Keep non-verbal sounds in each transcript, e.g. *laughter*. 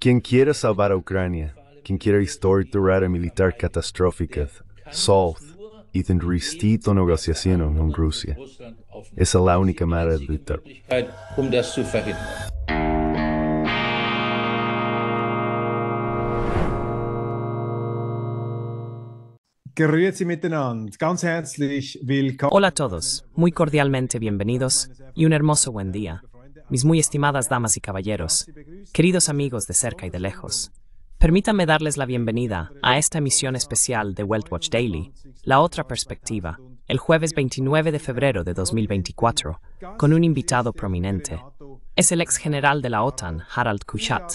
Quien quiera salvar a Ucrania, quien quiera instaurar a militar catastrófica, South y den la negociación con Rusia. Esa es la única manera de evitar. Hola a todos, muy cordialmente bienvenidos y un hermoso buen día mis muy estimadas damas y caballeros, queridos amigos de cerca y de lejos. Permítanme darles la bienvenida a esta emisión especial de Weltwatch Daily, La Otra Perspectiva, el jueves 29 de febrero de 2024, con un invitado prominente. Es el ex general de la OTAN, Harald Kuchat,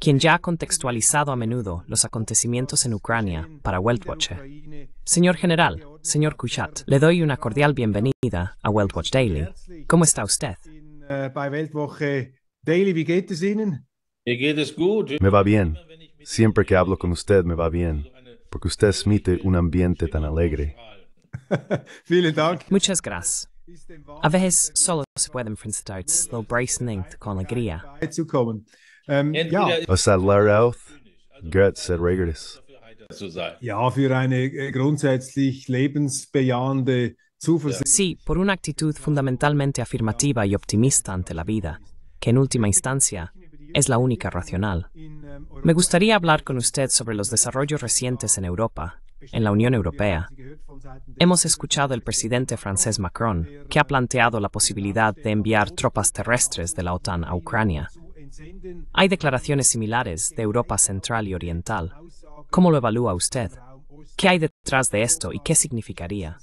quien ya ha contextualizado a menudo los acontecimientos en Ucrania para Weltwatch. Señor general, señor Kuchat, le doy una cordial bienvenida a Weltwatch Daily. ¿Cómo está usted? äh, bei Weltwoche Daily. Wie geht es Ihnen? Mir geht es gut. Me va bien. Siempre que hablo con usted me va bien, porque usted smite un ambiente tan alegre. *laughs* Vielen Dank. Muchas gracias. A veces solo se puede enfrentar lo Bracenet con alegría. Ähm, ja. Es auch Götz Ja, für eine äh, grundsätzlich lebensbejahende Sí, por una actitud fundamentalmente afirmativa y optimista ante la vida, que en última instancia es la única racional. Me gustaría hablar con usted sobre los desarrollos recientes en Europa, en la Unión Europea. Hemos escuchado al presidente francés Macron, que ha planteado la posibilidad de enviar tropas terrestres de la OTAN a Ucrania. Hay declaraciones similares de Europa Central y Oriental. ¿Cómo lo evalúa usted? ¿Qué hay detrás de esto y qué significaría?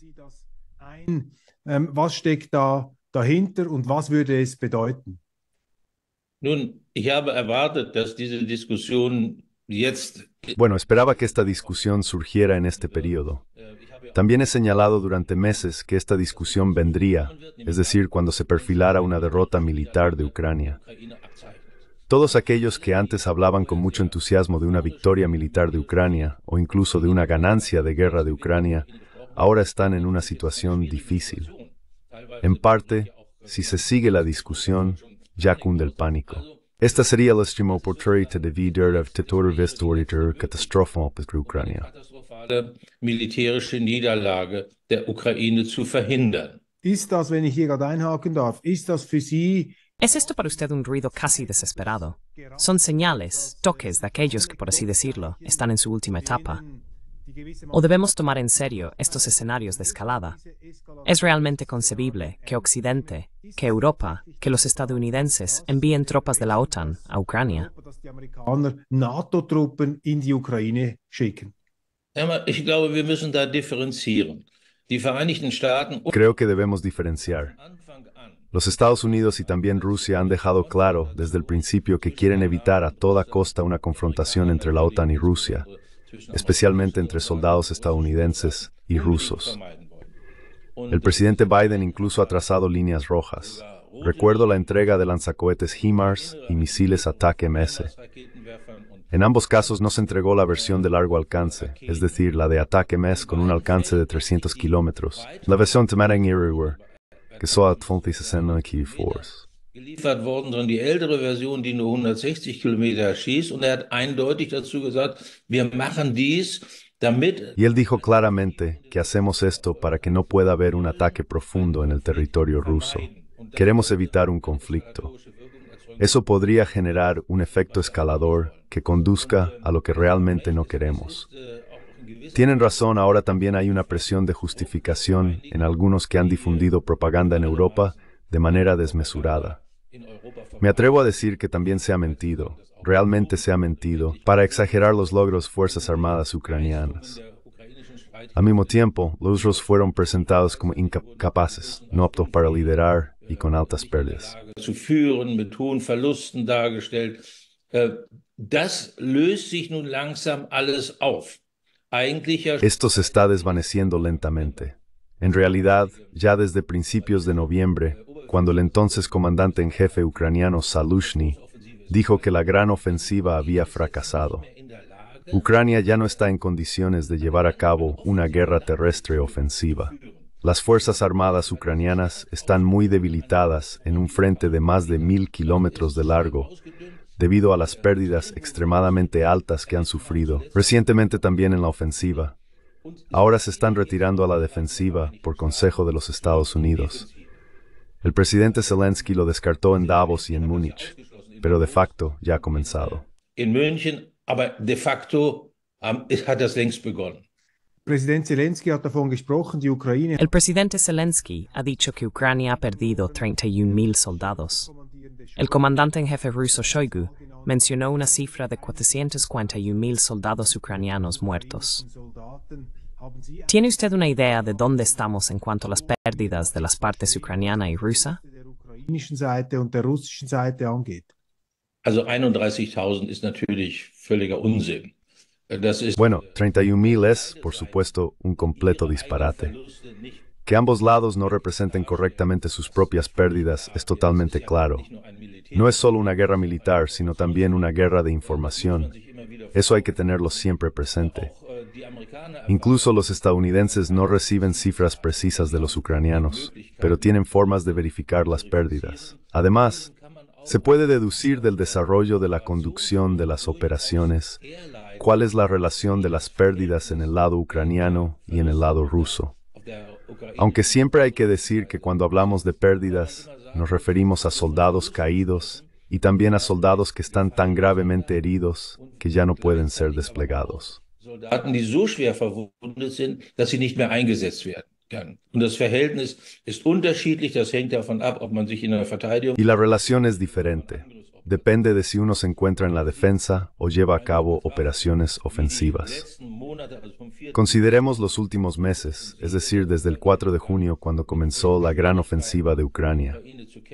Bueno, esperaba que esta discusión surgiera en este periodo. También he señalado durante meses que esta discusión vendría, es decir, cuando se perfilara una derrota militar de Ucrania. Todos aquellos que antes hablaban con mucho entusiasmo de una victoria militar de Ucrania o incluso de una ganancia de guerra de Ucrania ahora están en una situación difícil. En parte, si se sigue la discusión, ya cunde el pánico. Esta sería la extrema oportunidad de vida de terrorvistorditer katastrofen op der Ukraine. militärische Niederlage ¿Es esto para usted un ruido casi desesperado? Son señales, toques de aquellos que, por así decirlo, están en su última etapa, ¿O debemos tomar en serio estos escenarios de escalada? ¿Es realmente concebible que Occidente, que Europa, que los estadounidenses envíen tropas de la OTAN a Ucrania? Creo que debemos diferenciar. Los Estados Unidos y también Rusia han dejado claro desde el principio que quieren evitar a toda costa una confrontación entre la OTAN y Rusia, especialmente entre soldados estadounidenses y rusos. El presidente Biden incluso ha trazado líneas rojas. Recuerdo la entrega de lanzacohetes HIMARS y misiles ataque MS. En ambos casos no se entregó la versión de largo alcance, es decir, la de ataque MS con un alcance de 300 kilómetros. La versión de Everywhere, que solo 20 y él dijo claramente que hacemos esto para que no pueda haber un ataque profundo en el territorio ruso. Queremos evitar un conflicto. Eso podría generar un efecto escalador que conduzca a lo que realmente no queremos. Tienen razón, ahora también hay una presión de justificación en algunos que han difundido propaganda en Europa de manera desmesurada. Me atrevo a decir que también se ha mentido, realmente se ha mentido, para exagerar los logros Fuerzas Armadas ucranianas. Al mismo tiempo, los rusos fueron presentados como incapaces, no aptos para liderar y con altas pérdidas. Äh, Esto se está desvaneciendo lentamente. En realidad, ya desde principios de noviembre, cuando el entonces comandante en jefe ucraniano Salushny dijo que la gran ofensiva había fracasado. Ucrania ya no está en condiciones de llevar a cabo una guerra terrestre ofensiva. Las Fuerzas Armadas ucranianas están muy debilitadas en un frente de más de mil kilómetros de largo debido a las pérdidas extremadamente altas que han sufrido recientemente también en la ofensiva. Ahora se están retirando a la defensiva por consejo de los Estados Unidos. El presidente Zelensky lo descartó en Davos y en Múnich, pero de facto ya ha comenzado. El presidente Zelensky ha dicho que Ucrania ha perdido 31.000 soldados. El comandante en jefe ruso Shoigu mencionó una cifra de 441.000 soldados ucranianos muertos. ¿Tiene usted una idea de dónde estamos en cuanto a las pérdidas? de las partes ucraniana y rusa? bueno, 31.000 es, por supuesto, un completo disparate. Que ambos lados no representen correctamente sus propias pérdidas es totalmente claro. No es solo una guerra militar, sino también una guerra de información. Eso hay que tenerlo siempre presente. Incluso los estadounidenses no reciben cifras precisas de los ucranianos, pero tienen formas de verificar las pérdidas. Además, se puede deducir del desarrollo de la conducción de las operaciones cuál es la relación de las pérdidas en el lado ucraniano y en el lado ruso. Aunque siempre hay que decir que cuando hablamos de pérdidas nos referimos a soldados caídos y también a soldados que están tan gravemente heridos que ya no pueden ser desplegados. Soldaten, die so schwer verwundet sind, dass sie nicht mehr eingesetzt werden. können. Und das Verhältnis ist unterschiedlich, das hängt davon ab, ob man sich in einer Verteidigung. Y la relación es diferente. depende de si uno se encuentra en la defensa o lleva a cabo operaciones ofensivas. Consideremos los últimos meses, es decir, desde el 4 de junio cuando comenzó la gran ofensiva de Ucrania.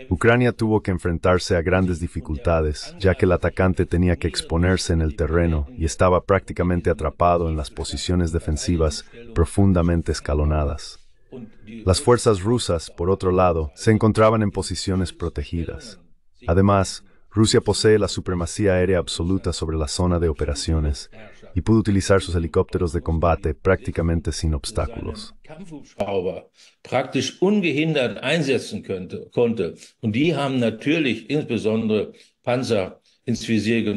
Ucrania tuvo que enfrentarse a grandes dificultades, ya que el atacante tenía que exponerse en el terreno y estaba prácticamente atrapado en las posiciones defensivas profundamente escalonadas. Las fuerzas rusas, por otro lado, se encontraban en posiciones protegidas. Además, Rusia posee la supremacía aérea absoluta sobre la zona de operaciones y pudo utilizar sus helicópteros de combate prácticamente sin obstáculos.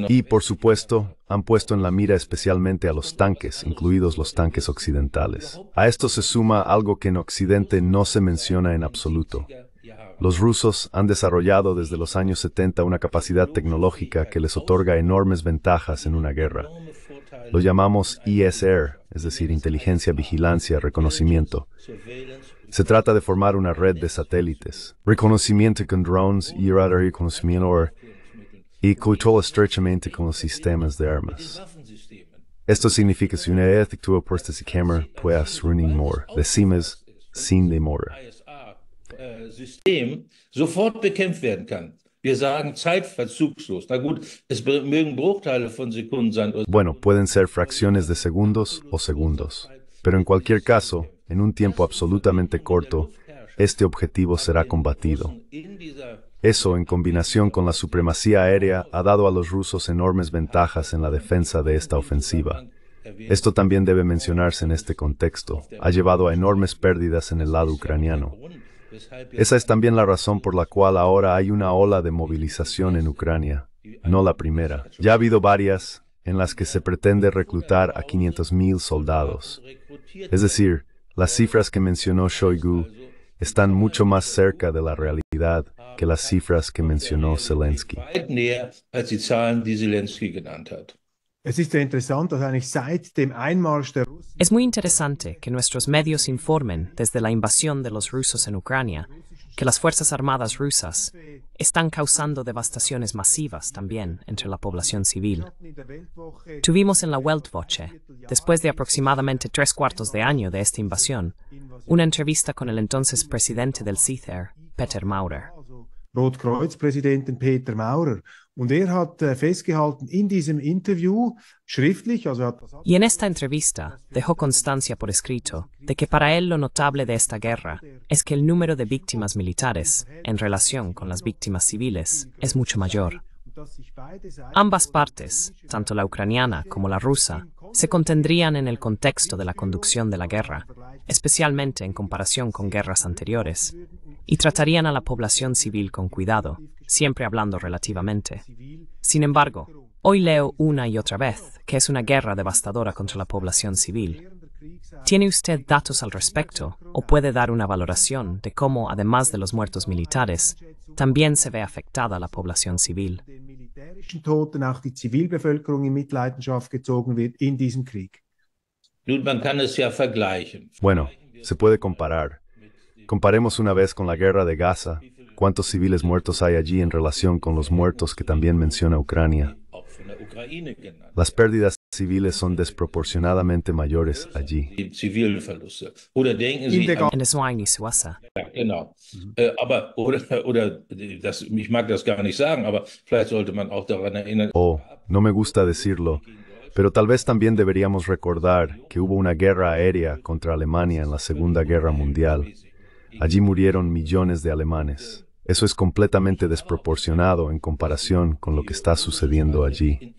y por supuesto, han puesto en la mira especialmente a los tanques, incluidos los tanques occidentales. A esto se suma algo que en Occidente no se menciona en absoluto, los rusos han desarrollado desde los años 70 una capacidad tecnológica que les otorga enormes ventajas en una guerra. Lo llamamos ISR, e es decir, inteligencia, vigilancia, reconocimiento. Se trata de formar una red de satélites. Reconocimiento con drones y radar reconocimiento y control estrechamente con los sistemas de armas. Esto significa que si una e actúa por y cámara, puedas running more, decimes sin demora. Bueno, pueden ser fracciones de segundos o segundos. Pero en cualquier caso, en un tiempo absolutamente corto, este objetivo será combatido. Eso, en combinación con la supremacía aérea, ha dado a los rusos enormes ventajas en la defensa de esta ofensiva. Esto también debe mencionarse en este contexto. Ha llevado a enormes pérdidas en el lado ucraniano. Esa es también la razón por la cual ahora hay una ola de movilización en Ucrania, no la primera. Ya ha habido varias en las que se pretende reclutar a 500.000 soldados. Es decir, las cifras que mencionó Shoigu están mucho más cerca de la realidad que las cifras que mencionó Zelensky. Es muy interesante que nuestros medios informen desde la invasión de los rusos en Ucrania que las Fuerzas Armadas rusas están causando devastaciones masivas también entre la población civil. Tuvimos en la Weltwoche, después de aproximadamente tres cuartos de año de esta invasión, una entrevista con el entonces presidente del CITER, Peter Maurer rotkreuz Peter Maurer. Und er hat äh, festgehalten in Interview er Y en esta entrevista dejó constancia por escrito de que para él lo notable de esta guerra es que el número de víctimas militares en relación con las víctimas civiles es mucho mayor. Ambas partes, tanto la ucraniana como la rusa, se contendrían en el contexto de la conducción de la guerra, especialmente en comparación con guerras anteriores, y tratarían a la población civil con cuidado, siempre hablando relativamente. Sin embargo, hoy leo una y otra vez que es una guerra devastadora contra la población civil. ¿Tiene usted datos al respecto o puede dar una valoración de cómo, además de los muertos militares, también se ve afectada la población civil? Bueno, se puede comparar. Comparemos una vez con la guerra de Gaza, cuántos civiles muertos hay allí en relación con los muertos que también menciona Ucrania. Las pérdidas civiles son desproporcionadamente mayores allí. Oh, no me gusta decirlo. Pero tal vez también deberíamos recordar que hubo una guerra aérea contra Alemania en la Segunda Guerra Mundial. Allí murieron millones de alemanes. Eso es completamente desproporcionado en comparación con lo que está sucediendo allí.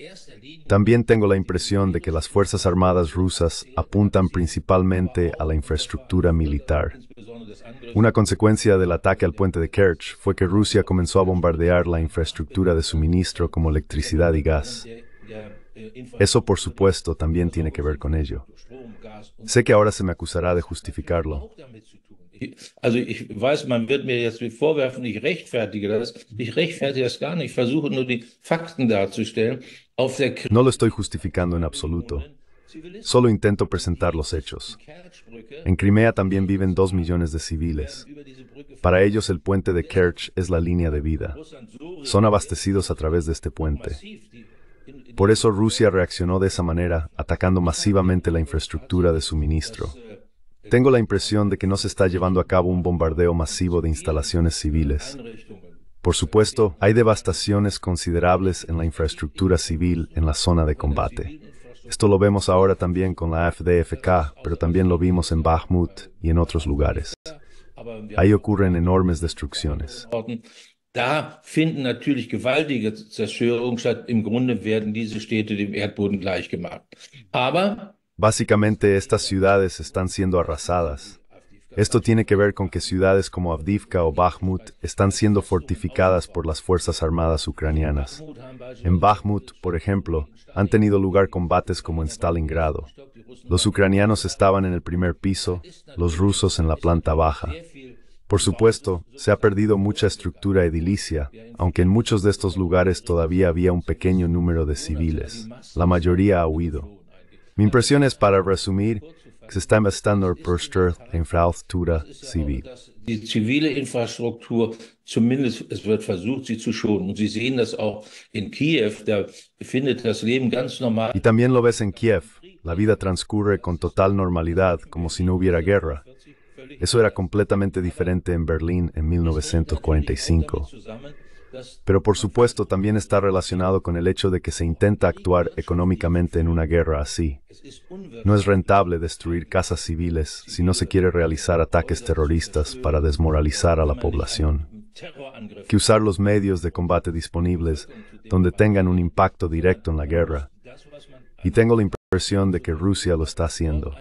También tengo la impresión de que las Fuerzas Armadas rusas apuntan principalmente a la infraestructura militar. Una consecuencia del ataque al puente de Kerch fue que Rusia comenzó a bombardear la infraestructura de suministro como electricidad y gas. Eso, por supuesto, también tiene que ver con ello. Sé que ahora se me acusará de justificarlo, no lo estoy justificando en absoluto. Solo intento presentar los hechos. En Crimea también viven dos millones de civiles. Para ellos el puente de Kerch es la línea de vida. Son abastecidos a través de este puente. Por eso Rusia reaccionó de esa manera, atacando masivamente la infraestructura de suministro. Tengo la impresión de que no se está llevando a cabo un bombardeo masivo de instalaciones civiles. Por supuesto, hay devastaciones considerables en la infraestructura civil en la zona de combate. Esto lo vemos ahora también con la FDFK, pero también lo vimos en Bakhmut y en otros lugares. Ahí ocurren enormes destrucciones. Da finden natürlich gewaltige Zerstörungen Im Grunde werden diese Städte dem Erdboden gleichgemacht. Aber Básicamente estas ciudades están siendo arrasadas. Esto tiene que ver con que ciudades como Avdivka o Bakhmut están siendo fortificadas por las Fuerzas Armadas ucranianas. En Bakhmut, por ejemplo, han tenido lugar combates como en Stalingrado. Los ucranianos estaban en el primer piso, los rusos en la planta baja. Por supuesto, se ha perdido mucha estructura edilicia, aunque en muchos de estos lugares todavía había un pequeño número de civiles. La mayoría ha huido. Mi impresión es, para resumir, que se está investiendo en la infraestructura civil. Die zumindest es wird versucht, sie zu Y también lo ves en Kiev. La vida transcurre con total normalidad, como si no hubiera guerra. Eso era completamente diferente en Berlín en 1945. Pero por supuesto también está relacionado con el hecho de que se intenta actuar económicamente en una guerra así. No es rentable destruir casas civiles si no se quiere realizar ataques terroristas para desmoralizar a la población. Que usar los medios de combate disponibles donde tengan un impacto directo en la guerra. Y tengo la impresión de que Rusia lo está haciendo.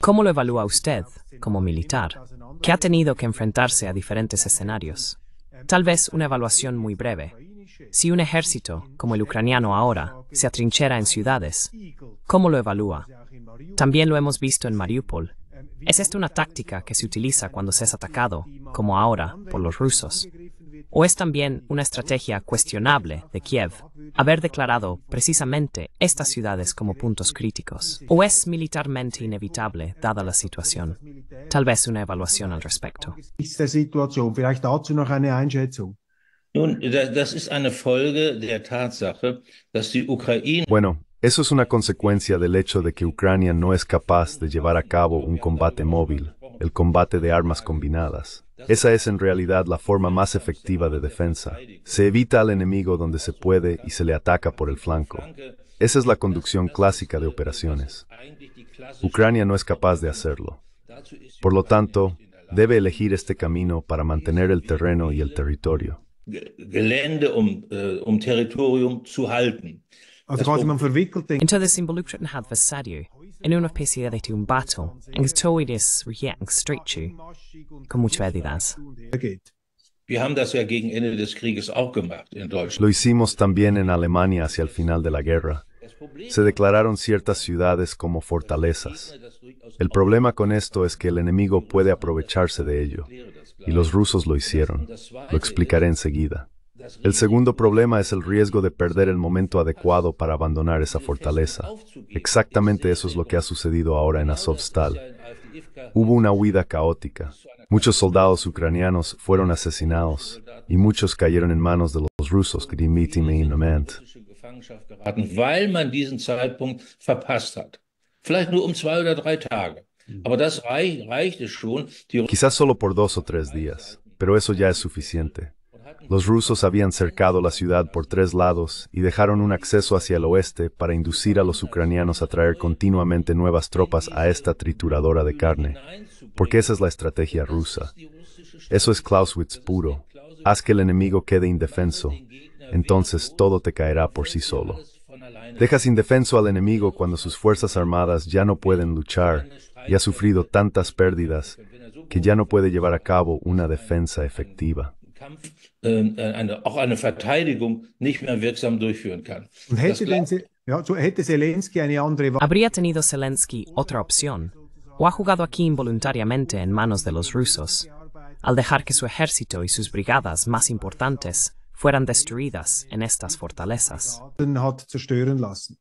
¿Cómo lo evalúa usted como militar, que ha tenido que enfrentarse a diferentes escenarios? Tal vez una evaluación muy breve. Si un ejército, como el ucraniano ahora, se atrinchera en ciudades, ¿cómo lo evalúa? También lo hemos visto en Mariupol. ¿Es esta una táctica que se utiliza cuando se es atacado, como ahora, por los rusos? o es también una estrategia cuestionable de Kiev haber declarado precisamente estas ciudades como puntos críticos, o es militarmente inevitable dada la situación. Tal vez una evaluación al respecto. Bueno, eso es una consecuencia del hecho de que Ucrania no es capaz de llevar a cabo un combate móvil, el combate de armas combinadas. Esa es en realidad la forma más efectiva de defensa. Se evita al enemigo donde se puede y se le ataca por el flanco. Esa es la conducción clásica de operaciones. Ucrania no es capaz de hacerlo. Por lo tanto, debe elegir este camino para mantener el terreno y el territorio. Entonces en una especie de con mucha Lo hicimos también en Alemania hacia el final de la guerra. Se declararon ciertas ciudades como fortalezas. El problema con esto es que el enemigo puede aprovecharse de ello, y los rusos lo hicieron. Lo explicaré enseguida. El segundo problema es el riesgo de perder el momento adecuado para abandonar esa fortaleza. Exactamente eso es lo que ha sucedido ahora en Azovstal. Hubo una huida caótica. Muchos soldados ucranianos fueron asesinados y muchos cayeron en manos de los rusos Quizás solo por dos o tres días, pero eso ya es suficiente. Los rusos habían cercado la ciudad por tres lados y dejaron un acceso hacia el oeste para inducir a los ucranianos a traer continuamente nuevas tropas a esta trituradora de carne, porque esa es la estrategia rusa. Eso es Clausewitz puro. Haz que el enemigo quede indefenso, entonces todo te caerá por sí solo. Dejas indefenso al enemigo cuando sus fuerzas armadas ya no pueden luchar y ha sufrido tantas pérdidas que ya no puede llevar a cabo una defensa efectiva. Kampf, ähm, äh, eine, auch eine Verteidigung nicht mehr wirksam durchführen kann. Und hätte, den, ja, so hätte Zelensky eine andere Wahl. Habría tenido Zelensky otra opción, o ha jugado aquí involuntariamente en manos de los rusos, al dejar que su ejército y sus brigadas más importantes fueran destruidas en estas fortalezas. Hat zerstören lassen.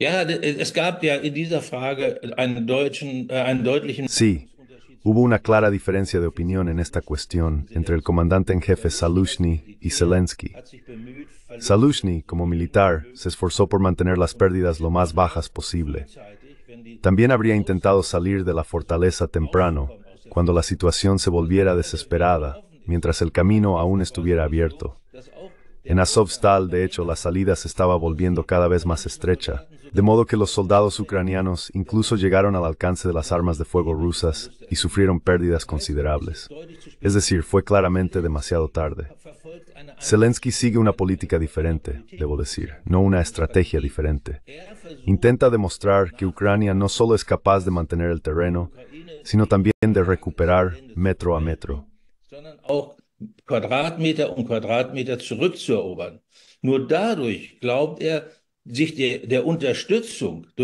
Ja, es gab ja in dieser Frage einen, deutschen, äh, einen deutlichen. Sí. Hubo una clara diferencia de opinión en esta cuestión entre el comandante en jefe Salushny y Zelensky. Salushny, como militar, se esforzó por mantener las pérdidas lo más bajas posible. También habría intentado salir de la fortaleza temprano, cuando la situación se volviera desesperada, mientras el camino aún estuviera abierto. En Azovstal, de hecho, la salida se estaba volviendo cada vez más estrecha, de modo que los soldados ucranianos incluso llegaron al alcance de las armas de fuego rusas y sufrieron pérdidas considerables. Es decir, fue claramente demasiado tarde. Zelensky sigue una política diferente, debo decir, no una estrategia diferente. Intenta demostrar que Ucrania no solo es capaz de mantener el terreno, sino también de recuperar metro a metro. Quadratmeter Quadratmeter zurückzuerobern. Nur dadurch glaubt er,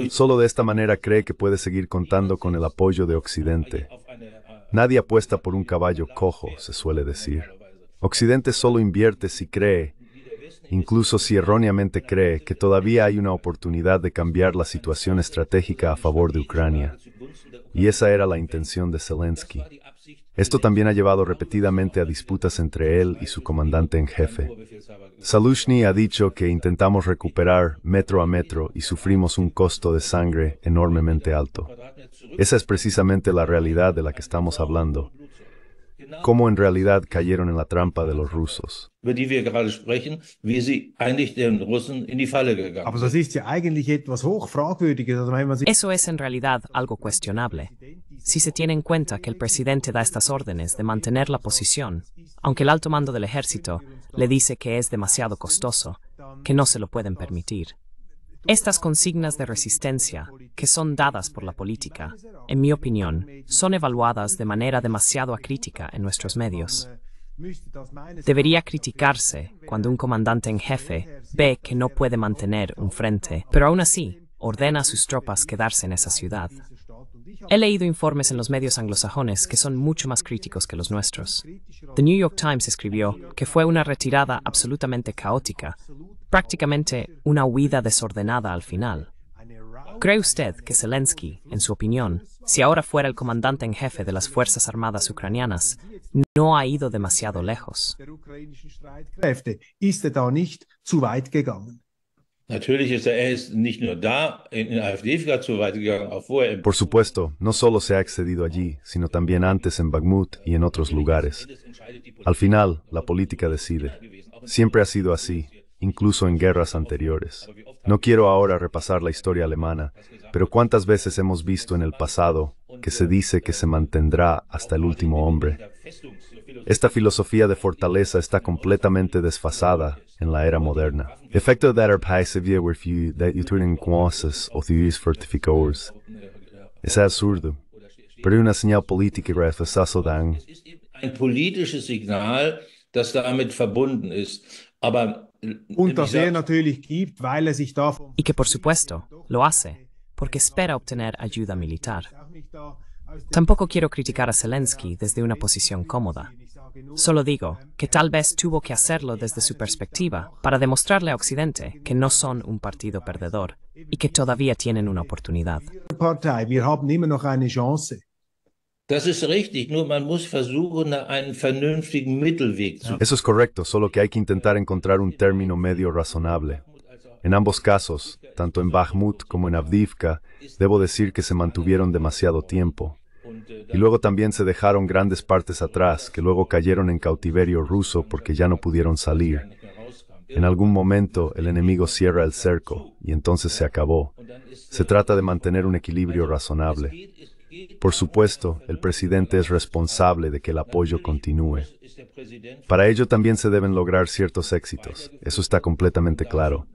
Solo de esta manera cree que puede seguir contando con el apoyo de Occidente. Äh, Nadie apuesta por un caballo cojo, se suele decir. Occidente solo invierte si cree, incluso si erróneamente cree, que todavía hay una oportunidad de cambiar la situación estratégica a favor de Ucrania. Y esa era la intención de Zelensky. Esto también ha llevado repetidamente a disputas entre él y su comandante en jefe. Salushni ha dicho que intentamos recuperar metro a metro y sufrimos un costo de sangre enormemente alto. Esa es precisamente la realidad de la que estamos hablando cómo en realidad cayeron en la trampa de los rusos. Eso es en realidad algo cuestionable. Si se tiene en cuenta que el presidente da estas órdenes de mantener la posición, aunque el alto mando del ejército le dice que es demasiado costoso, que no se lo pueden permitir. Estas consignas de resistencia, que son dadas por la política, en mi opinión, son evaluadas de manera demasiado acrítica en nuestros medios. Debería criticarse cuando un comandante en jefe ve que no puede mantener un frente, pero aún así ordena a sus tropas quedarse en esa ciudad. He leído informes en los medios anglosajones que son mucho más críticos que los nuestros. The New York Times escribió que fue una retirada absolutamente caótica, prácticamente una huida desordenada al final. ¿Cree usted que Zelensky, en su opinión, si ahora fuera el comandante en jefe de las Fuerzas Armadas ucranianas, no ha ido demasiado lejos? Por supuesto, no solo se ha excedido allí, sino también antes en Bagmut y en otros lugares. Al final, la política decide. Siempre ha sido así, incluso en guerras anteriores. No quiero ahora repasar la historia alemana, pero cuántas veces hemos visto en el pasado que se dice que se mantendrá hasta el último hombre. Esta filosofía de fortaleza está completamente desfasada en la era moderna. Efecto de de quasas o fortificadores. Es absurdo, pero hay una señal política que refuerza dan. Un Signal, Y que por supuesto lo hace, porque espera obtener ayuda militar. Este tampoco quiero criticar a Zelensky desde una posición cómoda. Solo digo que tal vez tuvo que hacerlo desde su perspectiva para demostrarle a Occidente que no son un partido perdedor y que todavía tienen una oportunidad. Eso es correcto, solo que hay que intentar encontrar un término medio razonable. En ambos casos, tanto en Bakhmut como en Avdivka, debo decir que se mantuvieron demasiado tiempo. Y luego también se dejaron grandes partes atrás, que luego cayeron en cautiverio ruso porque ya no pudieron salir. En algún momento el enemigo cierra el cerco, y entonces se acabó. Se trata de mantener un equilibrio razonable. Por supuesto, el presidente es responsable de que el apoyo continúe. Para ello también se deben lograr ciertos éxitos, eso está completamente claro.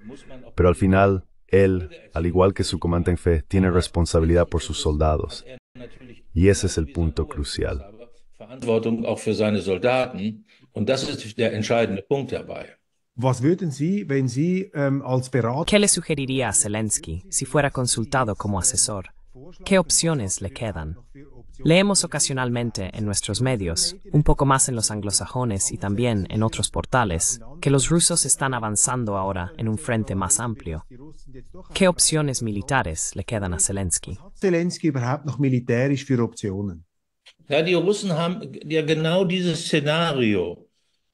Pero al final, él, al igual que su comandante en fe, tiene responsabilidad por sus soldados. Y ese es el punto crucial. Ähm, ¿Qué le sugeriría a Zelensky si fuera consultado como asesor? ¿Qué opciones le quedan? Leemos ocasionalmente en nuestros medios, un poco más en los anglosajones y también en otros portales, que los rusos están avanzando ahora en un frente más amplio. ¿Qué opciones militares le quedan a Zelensky?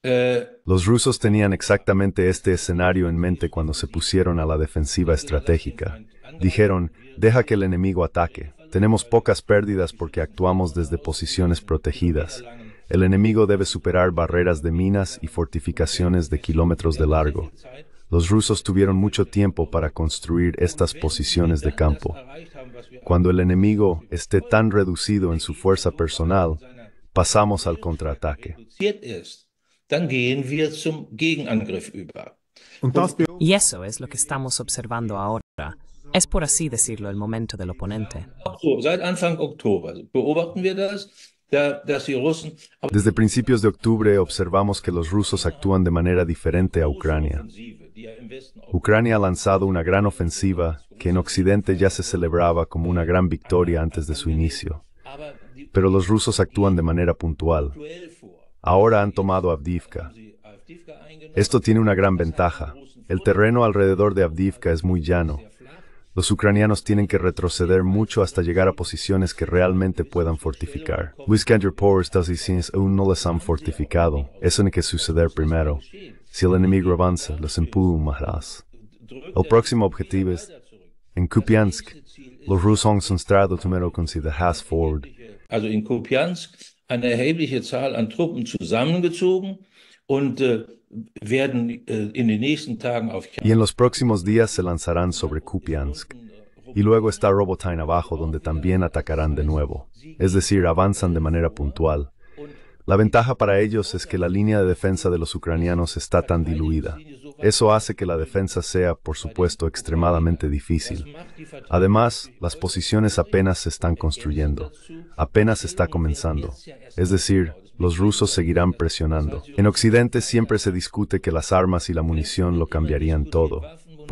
Eh, Los rusos tenían exactamente este escenario en mente cuando se pusieron a la defensiva estratégica. Dijeron, deja que el enemigo ataque. Tenemos pocas pérdidas porque actuamos desde posiciones protegidas. El enemigo debe superar barreras de minas y fortificaciones de kilómetros de largo. Los rusos tuvieron mucho tiempo para construir estas posiciones de campo. Cuando el enemigo esté tan reducido en su fuerza personal, pasamos al contraataque. Y eso es lo que estamos observando ahora. Es por así decirlo el momento del oponente. Desde principios de octubre observamos que los rusos actúan de manera diferente a Ucrania. Ucrania ha lanzado una gran ofensiva que en Occidente ya se celebraba como una gran victoria antes de su inicio. Pero los rusos actúan de manera puntual. Ahora han tomado Avdivka. Esto tiene una gran ventaja. El terreno alrededor de Avdivka es muy llano. Los ucranianos tienen que retroceder mucho hasta llegar a posiciones que realmente puedan fortificar. Luis está diciendo aún no les han fortificado. Eso tiene que suceder primero. Si el enemigo avanza, los empujarás. El próximo objetivo es en Kupiansk. Los rusos han centrado primero con si forward. Y en los próximos días se lanzarán sobre Kupiansk. Y luego está Robotine abajo, donde también atacarán de nuevo. Es decir, avanzan de manera puntual. La ventaja para ellos es que la línea de defensa de los ucranianos está tan diluida. Eso hace que la defensa sea, por supuesto, extremadamente difícil. Además, las posiciones apenas se están construyendo, apenas está comenzando. Es decir, los rusos seguirán presionando. En Occidente siempre se discute que las armas y la munición lo cambiarían todo,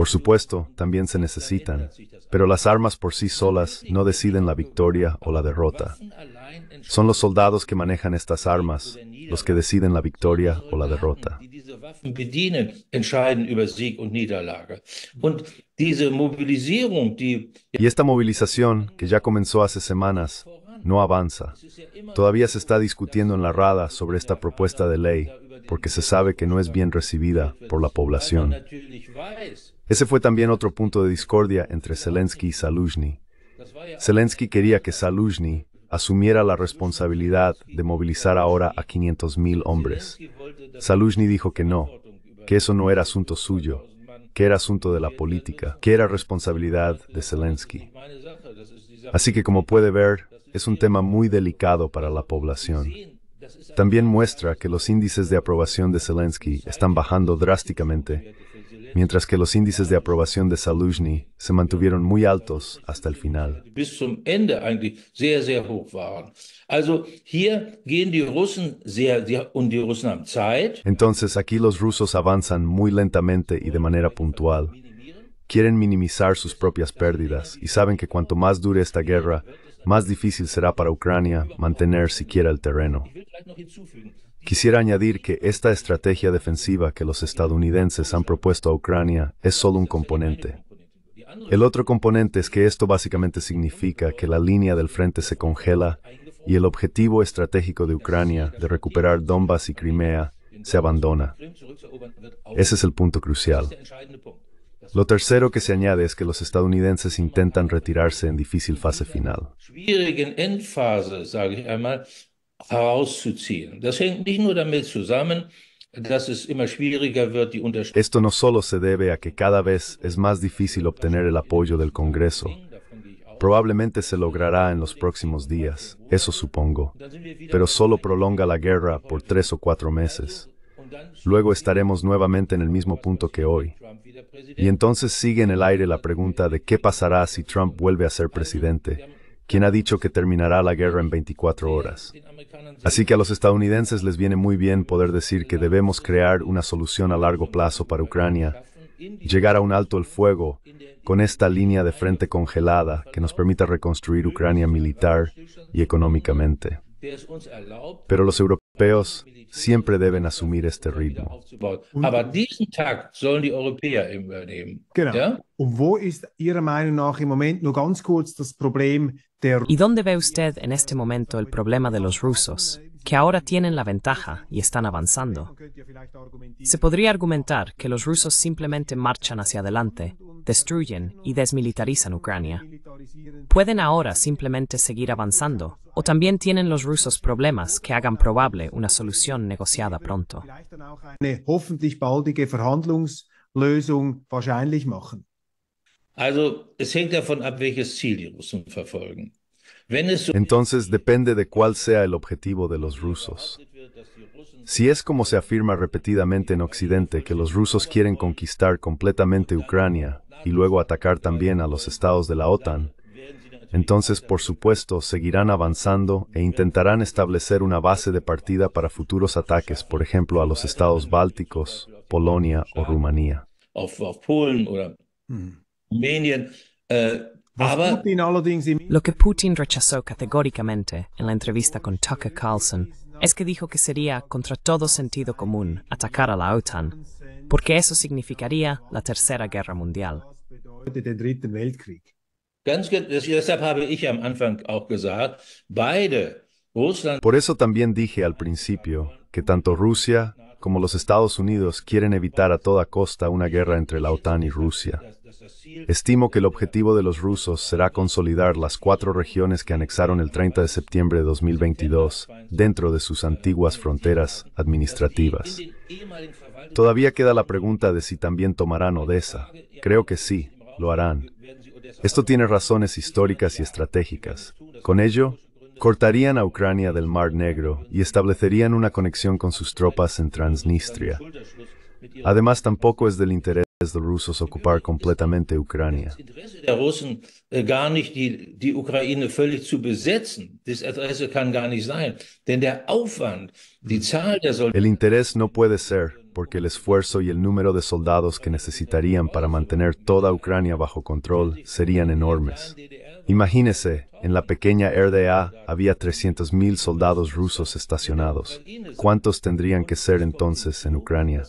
por supuesto, también se necesitan, pero las armas por sí solas no deciden la victoria o la derrota. Son los soldados que manejan estas armas los que deciden la victoria o la derrota. Y esta movilización, que ya comenzó hace semanas, no avanza. Todavía se está discutiendo en la Rada sobre esta propuesta de ley, porque se sabe que no es bien recibida por la población. Ese fue también otro punto de discordia entre Zelensky y Saluzhny. Zelensky quería que Saluzhny asumiera la responsabilidad de movilizar ahora a 500.000 hombres. Saluzhny dijo que no, que eso no era asunto suyo, que era asunto de la política, que era responsabilidad de Zelensky. Así que como puede ver, es un tema muy delicado para la población. También muestra que los índices de aprobación de Zelensky están bajando drásticamente, mientras que los índices de aprobación de Saluzhny se mantuvieron muy altos hasta el final. Entonces aquí los rusos avanzan muy lentamente y de manera puntual. Quieren minimizar sus propias pérdidas y saben que cuanto más dure esta guerra, más difícil será para Ucrania mantener siquiera el terreno. Quisiera añadir que esta estrategia defensiva que los estadounidenses han propuesto a Ucrania es solo un componente. El otro componente es que esto básicamente significa que la línea del frente se congela y el objetivo estratégico de Ucrania de recuperar Donbass y Crimea se abandona. Ese es el punto crucial. Lo tercero que se añade es que los estadounidenses intentan retirarse en difícil fase final. Esto no solo se debe a que cada vez es más difícil obtener el apoyo del Congreso, Probablemente se logrará en los próximos días, eso supongo, pero solo prolonga la guerra por tres o cuatro meses. Luego estaremos nuevamente en el mismo punto que hoy. Y entonces sigue en el aire la pregunta de qué pasará si Trump vuelve a ser presidente. quien ha dicho que terminará la guerra en 24 horas? Así que a los estadounidenses les viene muy bien poder decir que debemos crear una solución a largo plazo para Ucrania, llegar a un alto el fuego, con esta línea de frente congelada que nos permita reconstruir Ucrania militar y económicamente. Pero los europeos siempre deben asumir este ritmo. ¿Y dónde ve usted en este momento el problema de los rusos? que ahora tienen la ventaja y están avanzando. Se podría argumentar que los rusos simplemente marchan hacia adelante, destruyen y desmilitarizan Ucrania. Pueden ahora simplemente seguir avanzando, o también tienen los rusos problemas que hagan probable una solución negociada pronto. Also, es hängt davon ab, welches Ziel die Russen verfolgen. Entonces depende de cuál sea el objetivo de los rusos. Si es como se afirma repetidamente en Occidente que los rusos quieren conquistar completamente Ucrania y luego atacar también a los estados de la OTAN, entonces por supuesto seguirán avanzando e intentarán establecer una base de partida para futuros ataques, por ejemplo, a los estados bálticos, Polonia o Rumanía. Uh, mm lo que Putin rechazó categóricamente en la entrevista con Tucker Carlson es que dijo que sería contra todo sentido común atacar a la OTAN, porque eso significaría la Tercera Guerra Mundial. Por eso también dije al principio que tanto Rusia como los Estados Unidos quieren evitar a toda costa una guerra entre la OTAN y Rusia. Estimo que el objetivo de los rusos será consolidar las cuatro regiones que anexaron el 30 de septiembre de 2022 dentro de sus antiguas fronteras administrativas. Todavía queda la pregunta de si también tomarán Odessa. Creo que sí, lo harán. Esto tiene razones históricas y estratégicas. Con ello, Cortarían a Ucrania del Mar Negro y establecerían una conexión con sus tropas en Transnistria. Además, tampoco es del interés de los rusos ocupar completamente Ucrania. El interés no puede ser porque el esfuerzo y el número de soldados que necesitarían para mantener toda Ucrania bajo control serían enormes. Imagínese, en la pequeña RDA había 300.000 soldados rusos estacionados. ¿Cuántos tendrían que ser entonces en Ucrania?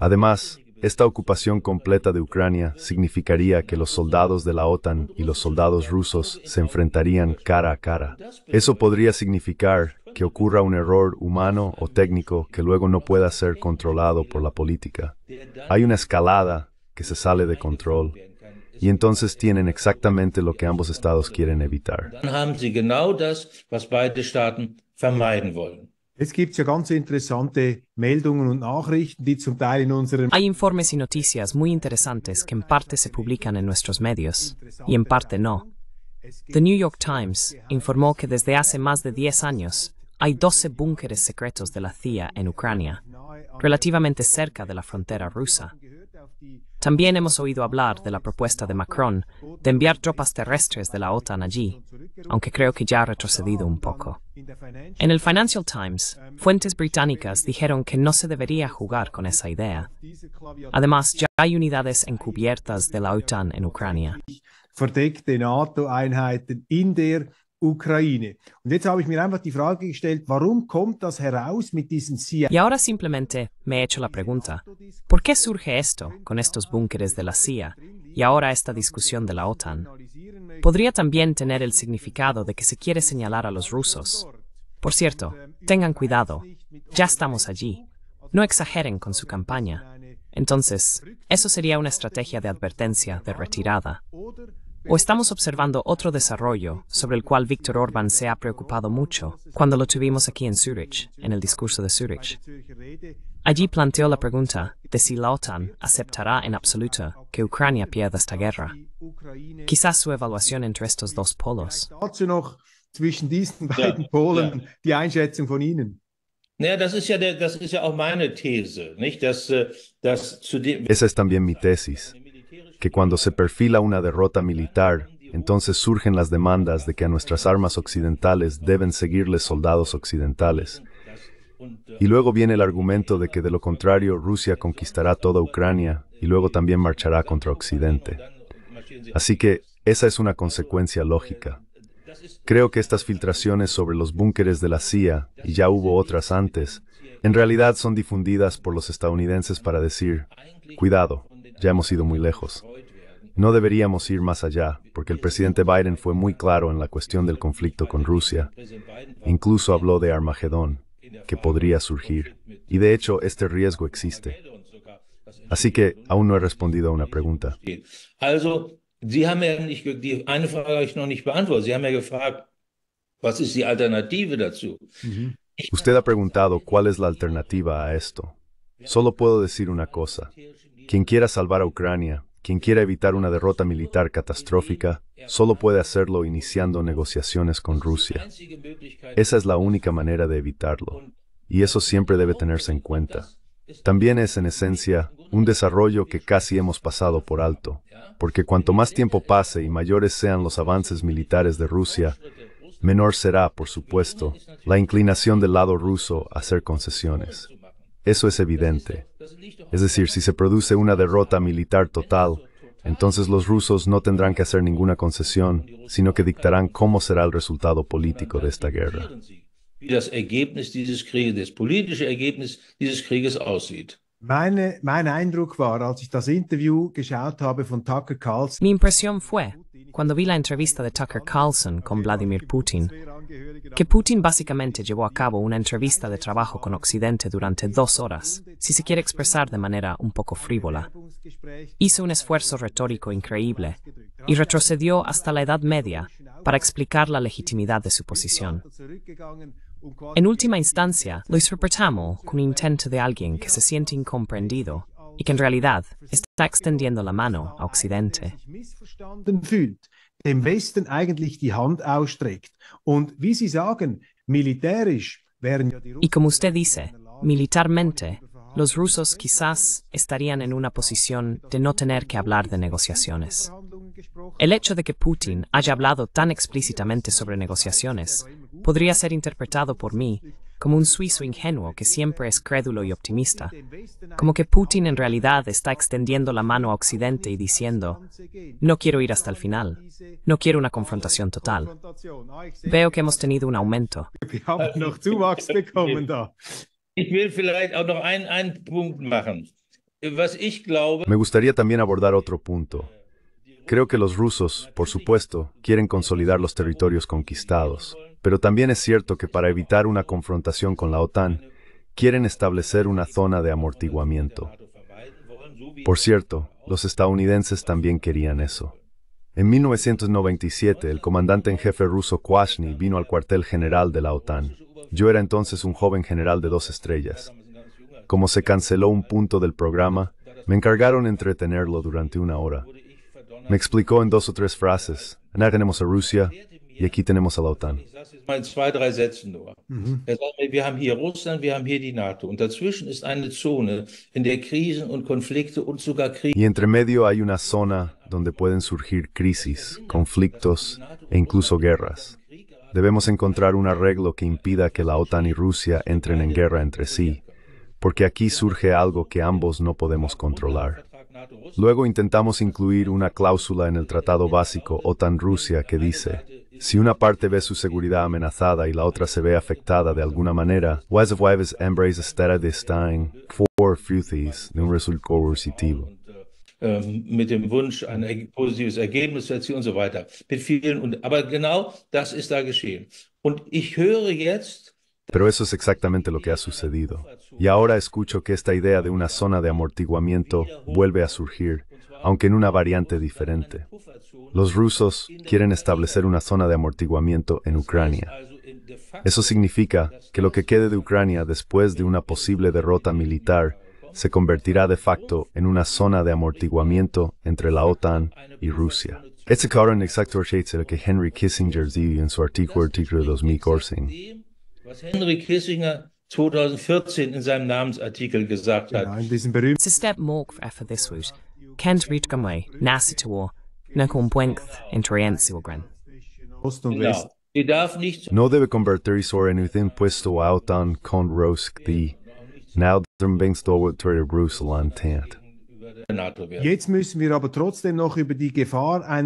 Además, esta ocupación completa de Ucrania significaría que los soldados de la OTAN y los soldados rusos se enfrentarían cara a cara. Eso podría significar que ocurra un error humano o técnico que luego no pueda ser controlado por la política. Hay una escalada que se sale de control y entonces tienen exactamente lo que ambos estados quieren evitar. Hay informes y noticias muy interesantes que en parte se publican en nuestros medios y en parte no. The New York Times informó que desde hace más de 10 años hay 12 búnkeres secretos de la CIA en Ucrania, relativamente cerca de la frontera rusa, también hemos oído hablar de la propuesta de Macron de enviar tropas terrestres de la OTAN allí, aunque creo que ya ha retrocedido un poco. En el Financial Times, fuentes británicas dijeron que no se debería jugar con esa idea. Además, ya hay unidades encubiertas de la OTAN en Ucrania. Y ahora simplemente me he hecho la pregunta, ¿por qué surge esto con estos búnkeres de la CIA y ahora esta discusión de la OTAN? Podría también tener el significado de que se quiere señalar a los rusos. Por cierto, tengan cuidado, ya estamos allí. No exageren con su campaña. Entonces, eso sería una estrategia de advertencia de retirada. O estamos observando otro desarrollo sobre el cual Víctor Orban se ha preocupado mucho cuando lo tuvimos aquí en Zurich, en el discurso de Zurich. Allí planteó la pregunta de si la OTAN aceptará en absoluto que Ucrania pierda esta guerra. Quizás su evaluación entre estos dos polos. Esa es también mi tesis que cuando se perfila una derrota militar, entonces surgen las demandas de que a nuestras armas occidentales deben seguirles soldados occidentales. Y luego viene el argumento de que de lo contrario Rusia conquistará toda Ucrania y luego también marchará contra Occidente. Así que esa es una consecuencia lógica. Creo que estas filtraciones sobre los búnkeres de la CIA, y ya hubo otras antes, en realidad son difundidas por los estadounidenses para decir, cuidado, ya hemos ido muy lejos. No deberíamos ir más allá, porque el presidente Biden fue muy claro en la cuestión del conflicto con Rusia. Incluso habló de Armagedón, que podría surgir. Y de hecho, este riesgo existe. Así que aún no he respondido a una pregunta. Usted ha preguntado cuál es la alternativa a esto. Solo puedo decir una cosa. Quien quiera salvar a Ucrania, quien quiera evitar una derrota militar catastrófica, solo puede hacerlo iniciando negociaciones con Rusia. Esa es la única manera de evitarlo, y eso siempre debe tenerse en cuenta. También es, en esencia, un desarrollo que casi hemos pasado por alto, porque cuanto más tiempo pase y mayores sean los avances militares de Rusia, menor será, por supuesto, la inclinación del lado ruso a hacer concesiones. Eso es evidente. Es decir, si se produce una derrota militar total, entonces los rusos no tendrán que hacer ninguna concesión, sino que dictarán cómo será el resultado político de esta guerra. Mi impresión fue, cuando vi la entrevista de Tucker Carlson con Vladimir Putin, que Putin básicamente llevó a cabo una entrevista de trabajo con Occidente durante dos horas, si se quiere expresar de manera un poco frívola. Hizo un esfuerzo retórico increíble y retrocedió hasta la Edad Media para explicar la legitimidad de su posición. En última instancia, lo interpretamos con un intento de alguien que se siente incomprendido y que en realidad está extendiendo la mano a Occidente. Y como usted dice, militarmente, los rusos quizás estarían en una posición de no tener que hablar de negociaciones. El hecho de que Putin haya hablado tan explícitamente sobre negociaciones podría ser interpretado por mí como un suizo ingenuo que siempre es crédulo y optimista, como que Putin en realidad está extendiendo la mano a Occidente y diciendo, no quiero ir hasta el final, no quiero una confrontación total. Veo que hemos tenido un aumento. Me gustaría también abordar otro punto. Creo que los rusos, por supuesto, quieren consolidar los territorios conquistados. Pero también es cierto que para evitar una confrontación con la OTAN, quieren establecer una zona de amortiguamiento. Por cierto, los estadounidenses también querían eso. En 1997, el comandante en jefe ruso Kwashny vino al cuartel general de la OTAN. Yo era entonces un joven general de dos estrellas. Como se canceló un punto del programa, me encargaron entretenerlo durante una hora. Me explicó en dos o tres frases, tenemos a Rusia, y aquí tenemos a la OTAN. Mhm. Er y entre medio hay una zona donde pueden surgir crisis, conflictos e incluso guerras. Debemos encontrar un arreglo que impida que la OTAN y Rusia entren en guerra entre sí, porque aquí surge algo que ambos no podemos controlar. Luego intentamos incluir una cláusula en el Tratado Básico OTAN-Rusia que dice, si una parte ve su seguridad amenazada y la otra se ve afectada de alguna manera, Wise of Wives embrace a de Stein for Futhies de un resultado coercitivo. Ähm, Pero eso es exactamente lo que ha sucedido. Y ahora escucho que esta idea de una zona de amortiguamiento vuelve a surgir aunque en una variante diferente. Los rusos quieren establecer una zona de amortiguamiento en Ucrania. Eso significa que lo que quede de Ucrania después de una posible derrota militar se convertirá de facto en una zona de amortiguamiento entre la OTAN y Rusia. en este exacto que Henry Kissinger dijo en su artículo artículo 2014. Kent buenth No. No debe convertirse en un puesto a OTAN con Rosk the now benst de Brüssel an tent.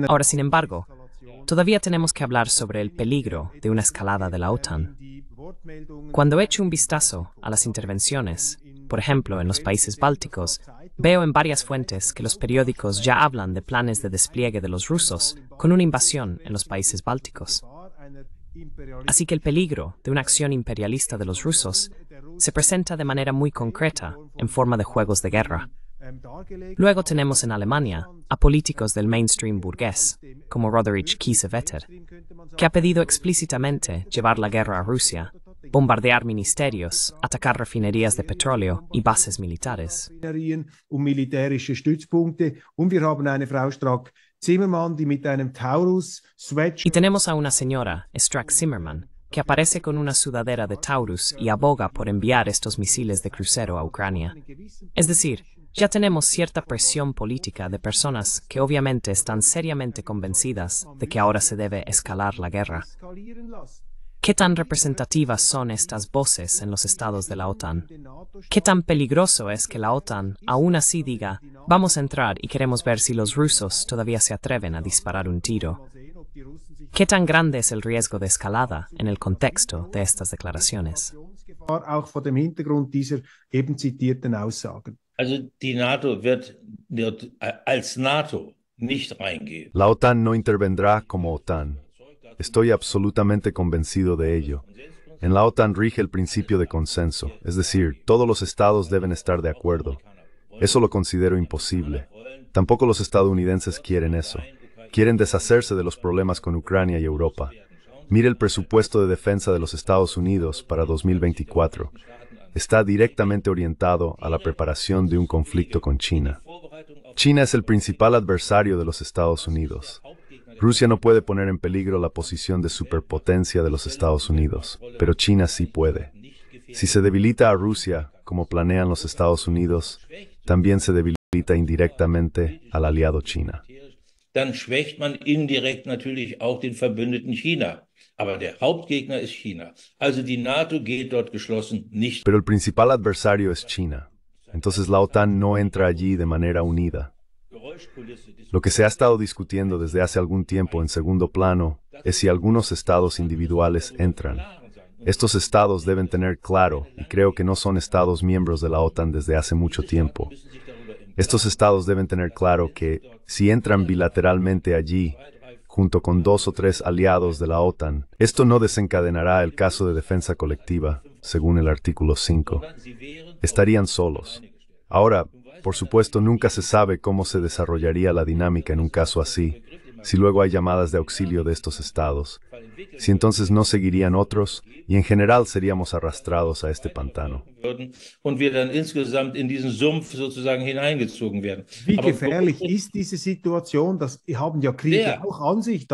Ahora, sin embargo, todavía tenemos que hablar sobre el peligro de una escalada de la OTAN. Cuando echo un vistazo a las intervenciones, por ejemplo, en los países bálticos, veo en varias fuentes que los periódicos ya hablan de planes de despliegue de los rusos con una invasión en los países bálticos. Así que el peligro de una acción imperialista de los rusos se presenta de manera muy concreta en forma de juegos de guerra. Luego tenemos en Alemania a políticos del mainstream burgués, como Roderich Kiesewetter, que ha pedido explícitamente llevar la guerra a Rusia bombardear ministerios, atacar refinerías de petróleo y bases militares. Y tenemos a una señora, Strack Zimmerman, que aparece con una sudadera de Taurus y aboga por enviar estos misiles de crucero a Ucrania. Es decir, ya tenemos cierta presión política de personas que obviamente están seriamente convencidas de que ahora se debe escalar la guerra. ¿Qué tan representativas son estas voces en los estados de la OTAN? ¿Qué tan peligroso es que la OTAN aún así diga, vamos a entrar y queremos ver si los rusos todavía se atreven a disparar un tiro? ¿Qué tan grande es el riesgo de escalada en el contexto de estas declaraciones? La OTAN no intervendrá como OTAN. Estoy absolutamente convencido de ello. En la OTAN rige el principio de consenso, es decir, todos los estados deben estar de acuerdo. Eso lo considero imposible. Tampoco los estadounidenses quieren eso. Quieren deshacerse de los problemas con Ucrania y Europa. Mire el presupuesto de defensa de los Estados Unidos para 2024. Está directamente orientado a la preparación de un conflicto con China. China es el principal adversario de los Estados Unidos. Rusia no puede poner en peligro la posición de superpotencia de los Estados Unidos, pero China sí puede. Si se debilita a Rusia, como planean los Estados Unidos, también se debilita indirectamente al aliado China. China. Pero el principal adversario es China. Entonces la OTAN no entra allí de manera unida. Lo que se ha estado discutiendo desde hace algún tiempo en segundo plano es si algunos estados individuales entran. Estos estados deben tener claro, y creo que no son estados miembros de la OTAN desde hace mucho tiempo, estos estados deben tener claro que si entran bilateralmente allí, junto con dos o tres aliados de la OTAN, esto no desencadenará el caso de defensa colectiva, según el artículo 5. Estarían solos. Ahora, por supuesto, nunca se sabe cómo se desarrollaría la dinámica en un caso así, si luego hay llamadas de auxilio de estos estados, si entonces no seguirían otros y en general seríamos arrastrados a este pantano.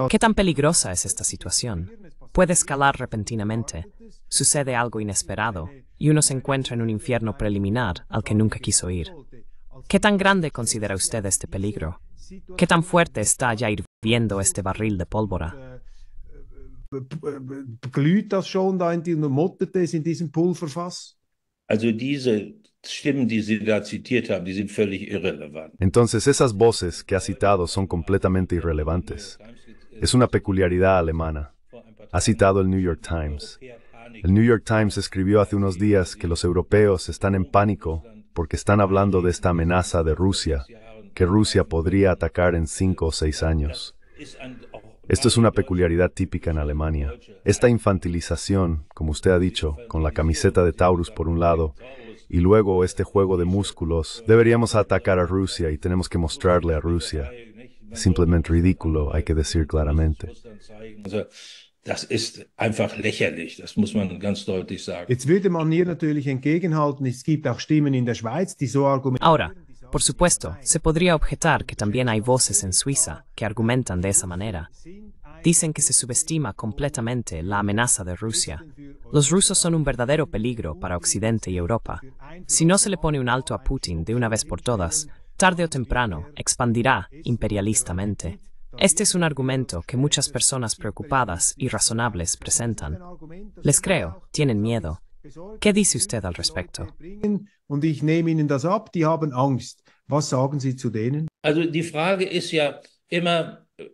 ¿Qué tan peligrosa es esta situación? Puede escalar repentinamente, sucede algo inesperado y uno se encuentra en un infierno preliminar al que nunca quiso ir. ¿Qué tan grande considera usted este peligro? ¿Qué tan fuerte está ya hirviendo este barril de pólvora? Entonces esas voces que ha citado son completamente irrelevantes. Es una peculiaridad alemana. Ha citado el New York Times. El New York Times escribió hace unos días que los europeos están en pánico porque están hablando de esta amenaza de Rusia, que Rusia podría atacar en cinco o seis años. Esto es una peculiaridad típica en Alemania. Esta infantilización, como usted ha dicho, con la camiseta de Taurus por un lado, y luego este juego de músculos, deberíamos atacar a Rusia y tenemos que mostrarle a Rusia. Simplemente ridículo, hay que decir claramente das einfach lächerlich, das muss man ganz deutlich sagen. es Ahora, por supuesto, se podría objetar que también hay voces en Suiza que argumentan de esa manera. Dicen que se subestima completamente la amenaza de Rusia. Los rusos son un verdadero peligro para Occidente y Europa. Si no se le pone un alto a Putin de una vez por todas, tarde o temprano expandirá imperialistamente. Este es un argumento que muchas personas preocupadas y razonables presentan. Les creo, tienen miedo. ¿Qué dice usted al respecto?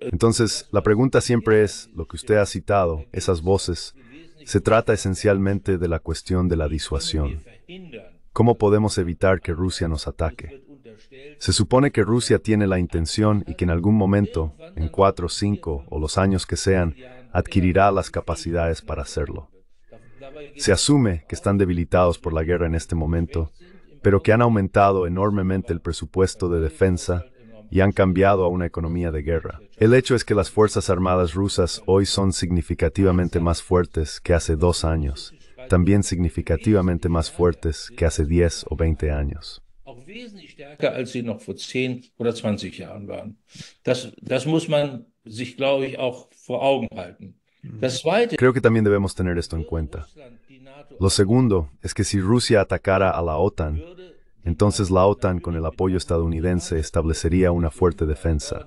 Entonces, la pregunta siempre es, lo que usted ha citado, esas voces, se trata esencialmente de la cuestión de la disuasión. ¿Cómo podemos evitar que Rusia nos ataque? Se supone que Rusia tiene la intención y que en algún momento, en cuatro, cinco o los años que sean, adquirirá las capacidades para hacerlo. Se asume que están debilitados por la guerra en este momento, pero que han aumentado enormemente el presupuesto de defensa y han cambiado a una economía de guerra. El hecho es que las Fuerzas Armadas rusas hoy son significativamente más fuertes que hace dos años, también significativamente más fuertes que hace diez o veinte años. Creo que también debemos tener esto en cuenta. Lo segundo es que si Rusia atacara a la OTAN, entonces la OTAN con el apoyo estadounidense establecería una fuerte defensa.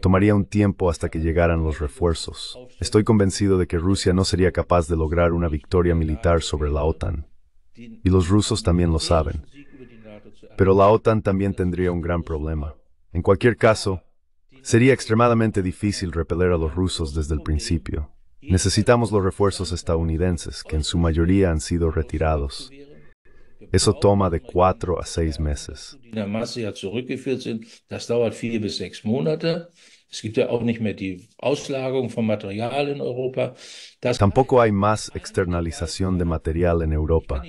Tomaría un tiempo hasta que llegaran los refuerzos. Estoy convencido de que Rusia no sería capaz de lograr una victoria militar sobre la OTAN. Y los rusos también lo saben pero la OTAN también tendría un gran problema. En cualquier caso, sería extremadamente difícil repeler a los rusos desde el principio. Necesitamos los refuerzos estadounidenses, que en su mayoría han sido retirados. Eso toma de cuatro a seis meses. Tampoco hay más externalización de material en Europa.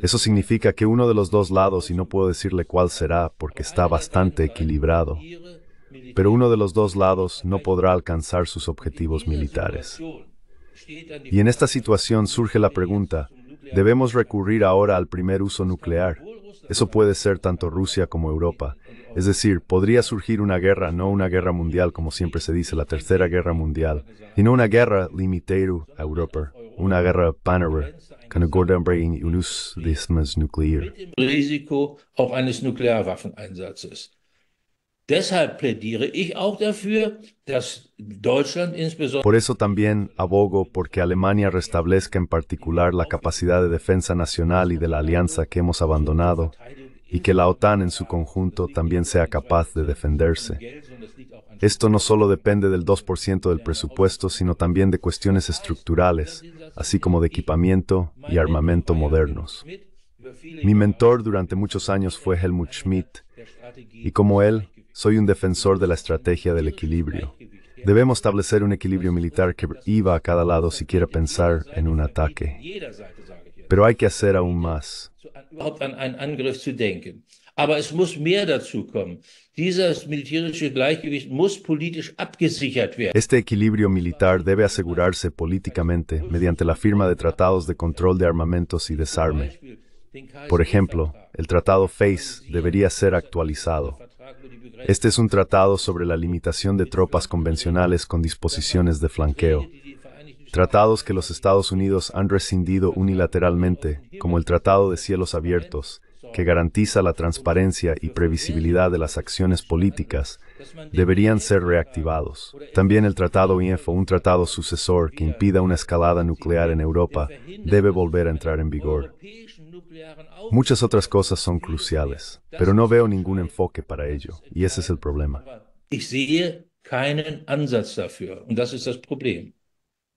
Eso significa que uno de los dos lados, y no puedo decirle cuál será porque está bastante equilibrado, pero uno de los dos lados no podrá alcanzar sus objetivos militares. Y en esta situación surge la pregunta, um ¿debemos recurrir ahora al primer uso nuclear? Eso puede ser tanto Rusia como Europa, es decir, podría surgir una guerra, no una guerra mundial, como siempre se dice, la tercera guerra mundial, sino una guerra limitada a Europa, una guerra panera, con un y unus y nuclear. Por eso también abogo porque Alemania restablezca en particular la capacidad de defensa nacional y de la alianza que hemos abandonado y que la OTAN en su conjunto también sea capaz de defenderse. Esto no solo depende del 2% del presupuesto, sino también de cuestiones estructurales, así como de equipamiento y armamento modernos. Mi mentor durante muchos años fue Helmut Schmidt, y como él, soy un defensor de la estrategia del equilibrio. Debemos establecer un equilibrio militar que iba a cada lado si quiere pensar en un ataque. Pero hay que hacer aún más. Este equilibrio militar debe asegurarse políticamente mediante la firma de tratados de control de armamentos y desarme. Por ejemplo, el tratado FACE debería ser actualizado. Este es un tratado sobre la limitación de tropas convencionales con disposiciones de flanqueo tratados que los Estados Unidos han rescindido unilateralmente, como el Tratado de Cielos Abiertos, que garantiza la transparencia y previsibilidad de las acciones políticas, deberían ser reactivados. También el Tratado INFO, un tratado sucesor que impida una escalada nuclear en Europa, debe volver a entrar en vigor. Muchas otras cosas son cruciales, pero no veo ningún enfoque para ello, y ese es el problema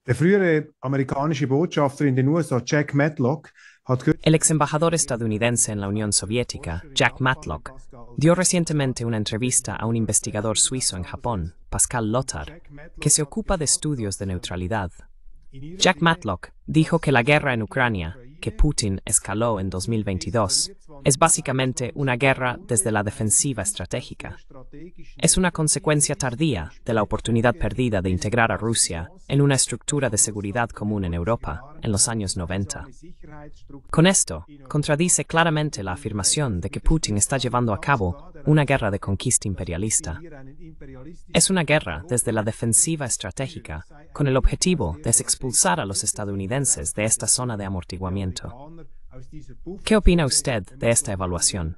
el ex embajador estadounidense en la Unión Soviética, Jack Matlock, dio recientemente una entrevista a un investigador suizo en Japón, Pascal Lothar, que se ocupa de estudios de neutralidad. Jack Matlock dijo que la guerra en Ucrania que Putin escaló en 2022 es básicamente una guerra desde la defensiva estratégica. Es una consecuencia tardía de la oportunidad perdida de integrar a Rusia en una estructura de seguridad común en Europa en los años 90. Con esto, contradice claramente la afirmación de que Putin está llevando a cabo una guerra de conquista imperialista. Es una guerra desde la defensiva estratégica con el objetivo de expulsar a los estadounidenses de esta zona de amortiguamiento. ¿Qué opina usted de esta evaluación?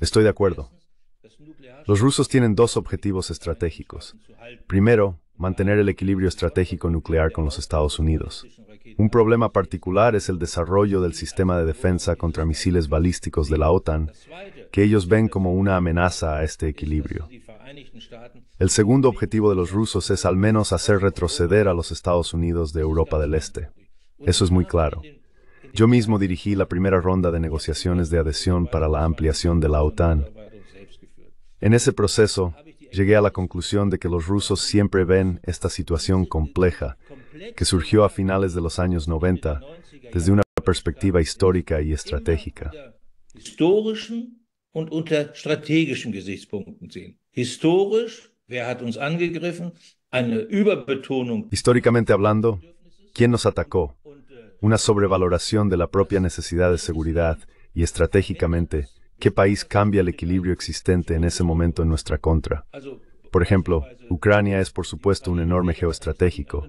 Estoy de acuerdo. Los rusos tienen dos objetivos estratégicos. Primero, mantener el equilibrio estratégico nuclear con los Estados Unidos. Un problema particular es el desarrollo del sistema de defensa contra misiles balísticos de la OTAN, que ellos ven como una amenaza a este equilibrio. El segundo objetivo de los rusos es al menos hacer retroceder a los Estados Unidos de Europa del Este. Eso es muy claro. Yo mismo dirigí la primera ronda de negociaciones de adhesión para la ampliación de la OTAN. En ese proceso, llegué a la conclusión de que los rusos siempre ven esta situación compleja, que surgió a finales de los años 90, desde una perspectiva histórica y estratégica. Históricamente hablando, ¿quién nos atacó? Una sobrevaloración de la propia necesidad de seguridad y estratégicamente ¿Qué país cambia el equilibrio existente en ese momento en nuestra contra? Por ejemplo, Ucrania es por supuesto un enorme geoestratégico,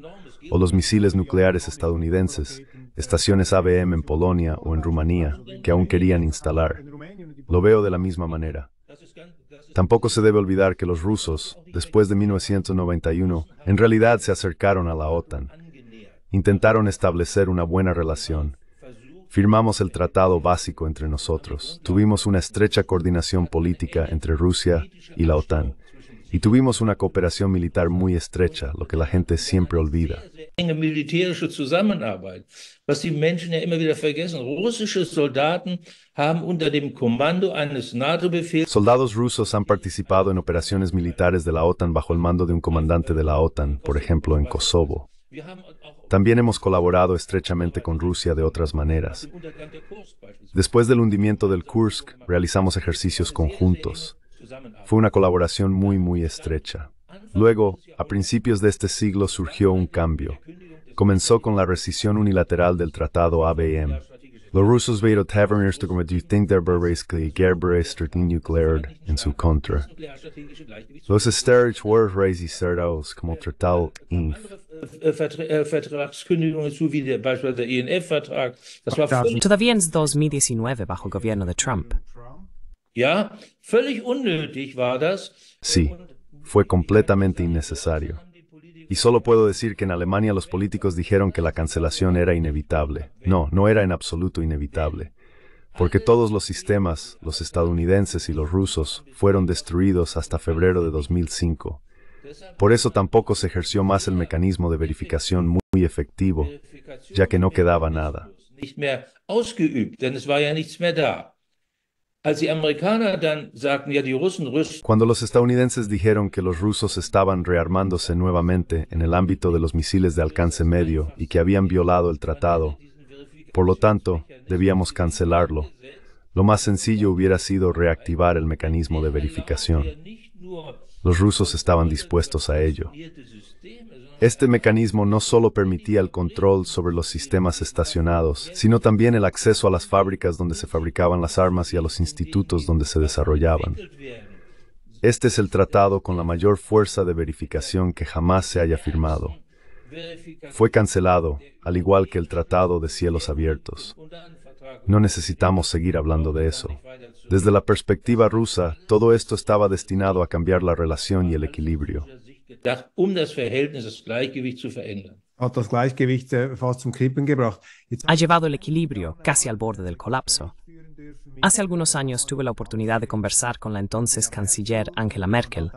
o los misiles nucleares estadounidenses, estaciones ABM en Polonia o en Rumanía, que aún querían instalar. Lo veo de la misma manera. Tampoco se debe olvidar que los rusos, después de 1991, en realidad se acercaron a la OTAN. Intentaron establecer una buena relación, Firmamos el Tratado Básico entre nosotros, tuvimos una estrecha coordinación política entre Rusia y la OTAN, y tuvimos una cooperación militar muy estrecha, lo que la gente siempre olvida. Soldados rusos han participado en operaciones militares de la OTAN bajo el mando de un comandante de la OTAN, por ejemplo en Kosovo. También hemos colaborado estrechamente con Rusia de otras maneras. Después del hundimiento del Kursk, realizamos ejercicios conjuntos. Fue una colaboración muy, muy estrecha. Luego, a principios de este siglo surgió un cambio. Comenzó con la rescisión unilateral del Tratado ABM, LaRusso's veio a Taverniers to combater Berberes que Gerberes Stratinho Glared in seu contra. Los Esterich were Raisi Serdaus como Tratal inf Todavía en 2019 bajo el gobierno de Trump. Ja, völlig unnötig war das. Sí, fue completamente innecesario. Y solo puedo decir que en Alemania los políticos dijeron que la cancelación era inevitable. No, no era en absoluto inevitable. Porque todos los sistemas, los estadounidenses y los rusos, fueron destruidos hasta febrero de 2005. Por eso tampoco se ejerció más el mecanismo de verificación muy efectivo, ya que no quedaba nada. Cuando los estadounidenses dijeron que los rusos estaban rearmándose nuevamente en el ámbito de los misiles de alcance medio y que habían violado el tratado, por lo tanto, debíamos cancelarlo. Lo más sencillo hubiera sido reactivar el mecanismo de verificación. Los rusos estaban dispuestos a ello. Este mecanismo no solo permitía el control sobre los sistemas estacionados, sino también el acceso a las fábricas donde se fabricaban las armas y a los institutos donde se desarrollaban. Este es el tratado con la mayor fuerza de verificación que jamás se haya firmado. Fue cancelado, al igual que el Tratado de Cielos Abiertos. No necesitamos seguir hablando de eso. Desde la perspectiva rusa, todo esto estaba destinado a cambiar la relación y el equilibrio. Ha llevado el equilibrio casi al borde del colapso. Hace algunos años tuve la oportunidad de conversar con la entonces canciller Angela Merkel.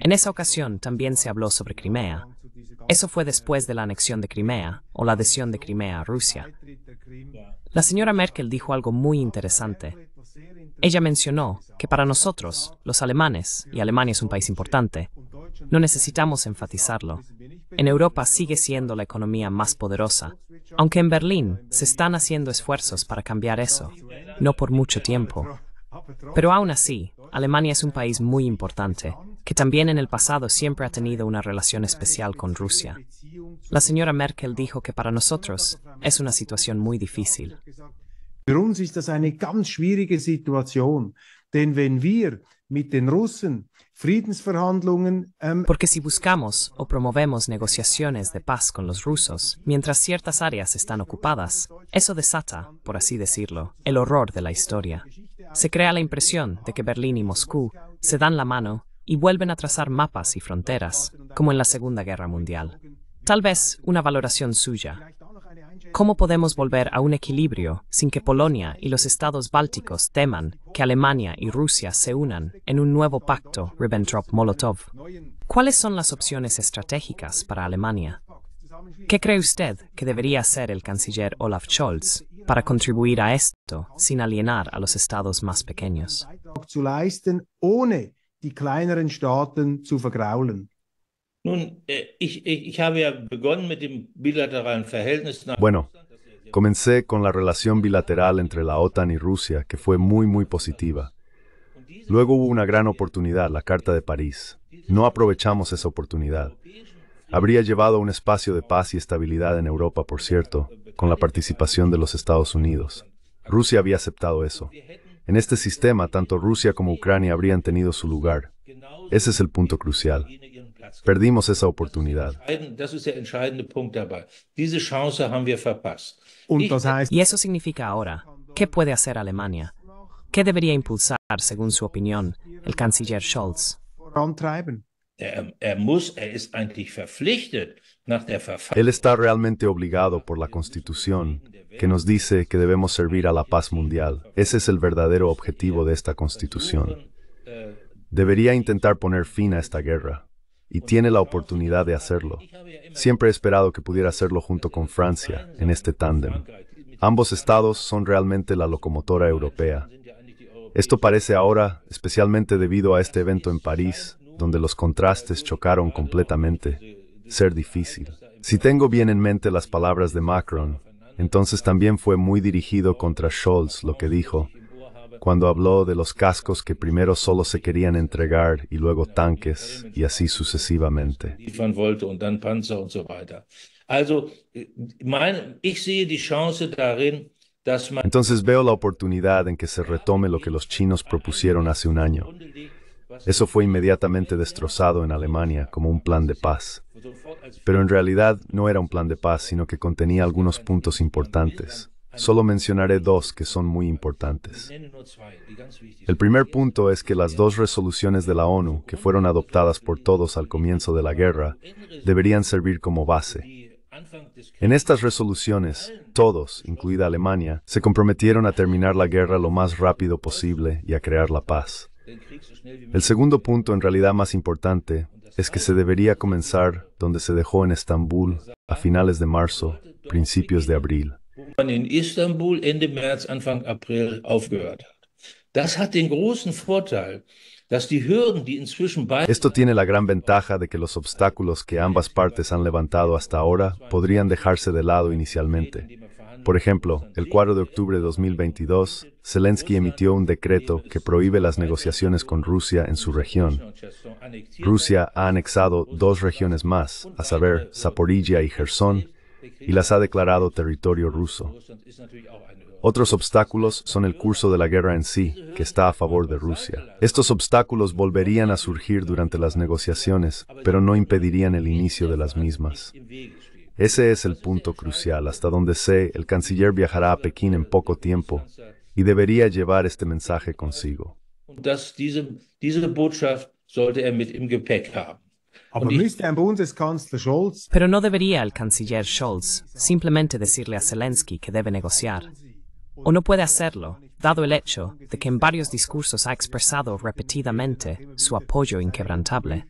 En esa ocasión también se habló sobre Crimea. Eso fue después de la anexión de Crimea o la adhesión de Crimea a Rusia. La señora Merkel dijo algo muy interesante. Ella mencionó que para nosotros, los alemanes, y Alemania es un país importante, no necesitamos enfatizarlo. En Europa sigue siendo la economía más poderosa, aunque en Berlín se están haciendo esfuerzos para cambiar eso, no por mucho tiempo. Pero aún así, Alemania es un país muy importante, que también en el pasado siempre ha tenido una relación especial con Rusia. La señora Merkel dijo que para nosotros es una situación muy difícil. Ähm, Porque si buscamos o promovemos negociaciones de paz con los rusos, mientras ciertas áreas están ocupadas, eso desata, por así decirlo, el horror de la historia. Se crea la impresión de que Berlín y Moscú se dan la mano y vuelven a trazar mapas y fronteras, como en la Segunda Guerra Mundial. Tal vez una valoración suya, ¿Cómo podemos volver a un equilibrio sin que Polonia y los estados bálticos teman que Alemania y Rusia se unan en un nuevo pacto Ribbentrop-Molotov? ¿Cuáles son las opciones estratégicas para Alemania? ¿Qué cree usted que debería hacer el canciller Olaf Scholz para contribuir a esto sin alienar a los estados más pequeños? bueno, comencé con la relación bilateral entre la OTAN y Rusia, que fue muy, muy positiva. Luego hubo una gran oportunidad, la Carta de París. No aprovechamos esa oportunidad. Habría llevado a un espacio de paz y estabilidad en Europa, por cierto, con la participación de los Estados Unidos. Rusia había aceptado eso. En este sistema, tanto Rusia como Ucrania habrían tenido su lugar. Ese es el punto crucial. Perdimos esa oportunidad. Y eso significa ahora, ¿qué puede hacer Alemania? ¿Qué debería impulsar, según su opinión, el canciller Scholz? Er, er er Él está realmente obligado por la Constitución, que nos dice que debemos servir a la paz mundial. Ese es el verdadero objetivo de esta Constitución. Äh, debería intentar poner fin a esta guerra y tiene la oportunidad de hacerlo. Siempre he esperado que pudiera hacerlo junto con Francia, en este tándem. Ambos estados son realmente la locomotora europea. Esto parece ahora, especialmente debido a este evento en París, donde los contrastes chocaron completamente, ser difícil. Si tengo bien en mente las palabras de Macron, entonces también fue muy dirigido contra Scholz lo que dijo, cuando habló de los cascos que primero solo se querían entregar y luego tanques y así sucesivamente. Entonces veo la oportunidad en que se retome lo que los chinos propusieron hace un año. Eso fue inmediatamente destrozado en Alemania como un plan de paz. Pero en realidad no era un plan de paz, sino que contenía algunos puntos importantes. Solo mencionaré dos que son muy importantes. El primer punto es que las dos resoluciones de la ONU, que fueron adoptadas por todos al comienzo de la guerra, deberían servir como base. En estas resoluciones, todos, incluida Alemania, se comprometieron a terminar la guerra lo más rápido posible y a crear la paz. El segundo punto, en realidad más importante, es que se debería comenzar donde se dejó en Estambul a finales de marzo, principios de abril. Esto tiene la gran ventaja de que los obstáculos que ambas partes han levantado hasta ahora podrían dejarse de lado inicialmente. Por ejemplo, el 4 de octubre de 2022, Zelensky emitió un decreto que prohíbe las negociaciones con Rusia en su región. Rusia ha anexado dos regiones más, a saber, Zaporizhia y Gerson, y las ha declarado territorio ruso. Otros obstáculos son el curso de la guerra en sí, que está a favor de Rusia. Estos obstáculos volverían a surgir durante las negociaciones, pero no impedirían el inicio de las mismas. Ese es el punto crucial. Hasta donde sé, el canciller viajará a Pekín en poco tiempo y debería llevar este mensaje consigo. Pero no debería el canciller Scholz simplemente decirle a Zelensky que debe negociar. O no puede hacerlo, dado el hecho de que en varios discursos ha expresado repetidamente su apoyo inquebrantable.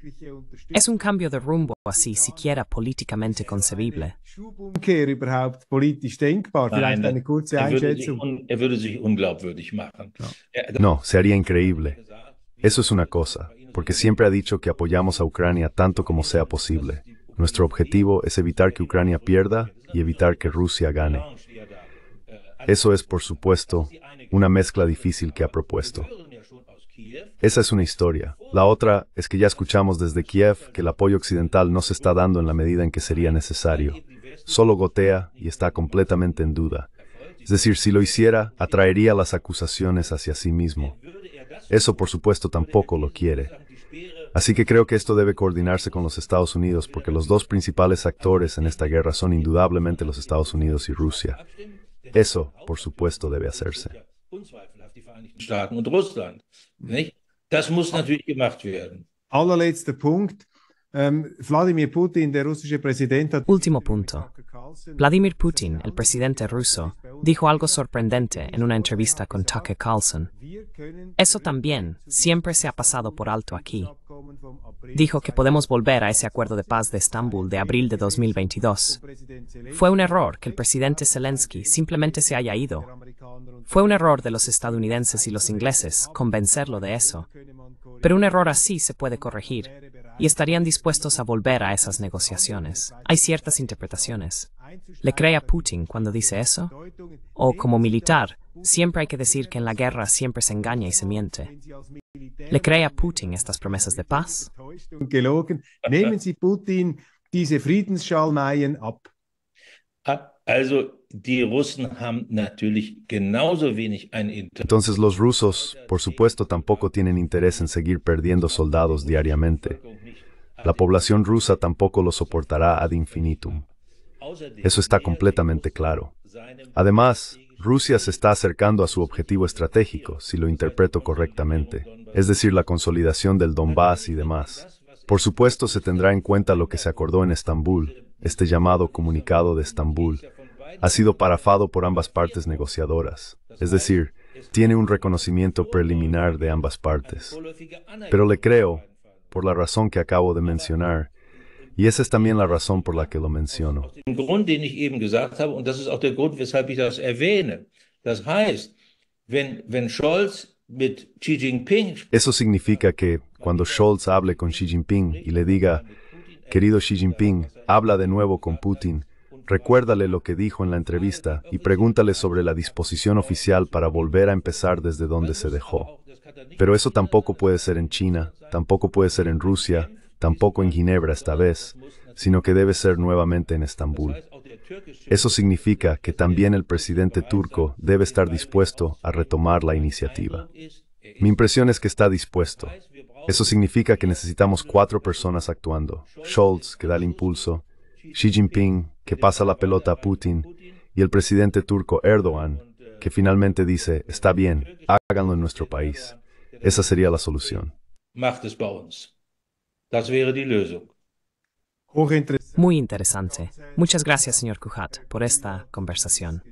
Es un cambio de rumbo así siquiera políticamente concebible. Er- no, sería increíble. Er Eso es una cosa porque siempre ha dicho que apoyamos a Ucrania tanto como sea posible. Nuestro objetivo es evitar que Ucrania pierda y evitar que Rusia gane. Eso es, por supuesto, una mezcla difícil que ha propuesto. Esa es una historia. La otra es que ya escuchamos desde Kiev que el apoyo occidental no se está dando en la medida en que sería necesario. Solo gotea y está completamente en duda. Es decir, si lo hiciera, atraería las acusaciones hacia sí mismo. Eso por supuesto tampoco lo quiere. Así que creo que esto debe coordinarse con los Estados Unidos porque los dos principales actores en esta guerra son indudablemente los Estados Unidos y Rusia. Eso, por supuesto, debe hacerse. último Punkt. Ehm, Vladimir Putin, el Último punto. Vladimir Putin, el presidente ruso, dijo algo sorprendente en una entrevista con Tucker Carlson. Eso también siempre se ha pasado por alto aquí. Dijo que podemos volver a ese acuerdo de paz de Estambul de abril de 2022. Fue un error que el presidente Zelensky simplemente se haya ido. Fue un error de los estadounidenses y los ingleses convencerlo de eso. Pero un error así se puede corregir y estarían dispuestos a volver a esas negociaciones. Hay ciertas interpretaciones. ¿Le cree a Putin cuando dice eso? O como militar, siempre hay que decir que en la guerra siempre se engaña y se miente. ¿Le cree a Putin estas promesas de paz? Entonces los rusos, por supuesto, tampoco tienen interés en seguir perdiendo soldados diariamente. La población rusa tampoco lo soportará ad infinitum. Eso está completamente claro. Además, Rusia se está acercando a su objetivo estratégico, si lo interpreto correctamente, es decir, la consolidación del Donbass y demás. Por supuesto, se tendrá en cuenta lo que se acordó en Estambul, este llamado comunicado de Estambul, ha sido parafado por ambas partes negociadoras, es decir, tiene un reconocimiento preliminar de ambas partes. Pero le creo, por la razón que acabo de mencionar. Y esa es también la razón por la que lo menciono. Eso significa que cuando Scholz hable con Xi Jinping y le diga, querido Xi Jinping, habla de nuevo con Putin, recuérdale lo que dijo en la entrevista y pregúntale sobre la disposición oficial para volver a empezar desde donde se dejó. Pero eso tampoco puede ser en China, tampoco puede ser en Rusia, tampoco en Ginebra esta vez, sino que debe ser nuevamente en Estambul. Eso significa que también el presidente turco debe estar dispuesto a retomar la iniciativa. Mi impresión es que está dispuesto. Eso significa que necesitamos cuatro personas actuando. Scholz, que da el impulso, Xi Jinping, que pasa la pelota a Putin, y el presidente turco Erdogan, que finalmente dice, está bien, háganlo en nuestro país. Esa sería la solución. Muy interesante. Muchas gracias, señor Kuhat, por esta conversación.